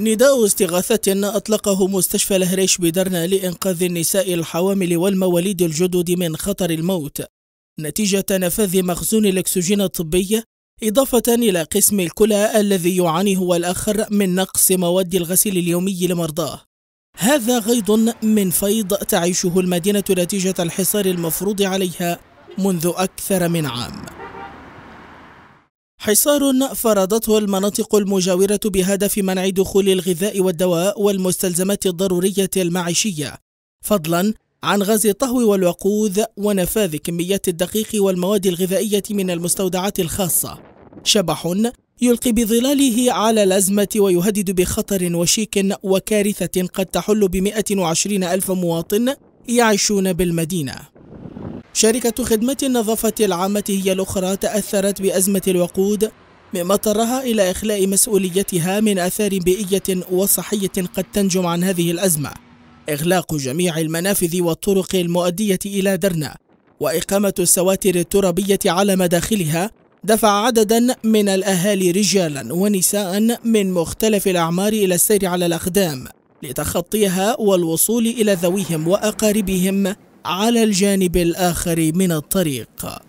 نداء استغاثة أطلقه مستشفى الهريش بدرنا لإنقاذ النساء الحوامل والمواليد الجدد من خطر الموت نتيجة نفاذ مخزون الأكسجين الطبي إضافة إلى قسم الكلى الذي يعاني هو الآخر من نقص مواد الغسيل اليومي لمرضاه هذا غيض من فيض تعيشه المدينة نتيجة الحصار المفروض عليها منذ أكثر من عام حصار فرضته المناطق المجاورة بهدف منع دخول الغذاء والدواء والمستلزمات الضرورية المعيشية فضلا عن غاز الطهو والوقود ونفاذ كميات الدقيق والمواد الغذائية من المستودعات الخاصة شبح يلقي بظلاله على الأزمة ويهدد بخطر وشيك وكارثة قد تحل بمئة وعشرين ألف مواطن يعيشون بالمدينة شركة خدمات النظافة العامة هي الأخرى تأثرت بأزمة الوقود مما اضطرها إلى إخلاء مسؤوليتها من آثار بيئية وصحية قد تنجم عن هذه الأزمة إغلاق جميع المنافذ والطرق المؤدية إلى درنا وإقامة السواتر الترابية على مداخلها دفع عددا من الأهالي رجالا ونساء من مختلف الأعمار إلى السير على الأقدام لتخطيها والوصول إلى ذويهم وأقاربهم على الجانب الآخر من الطريق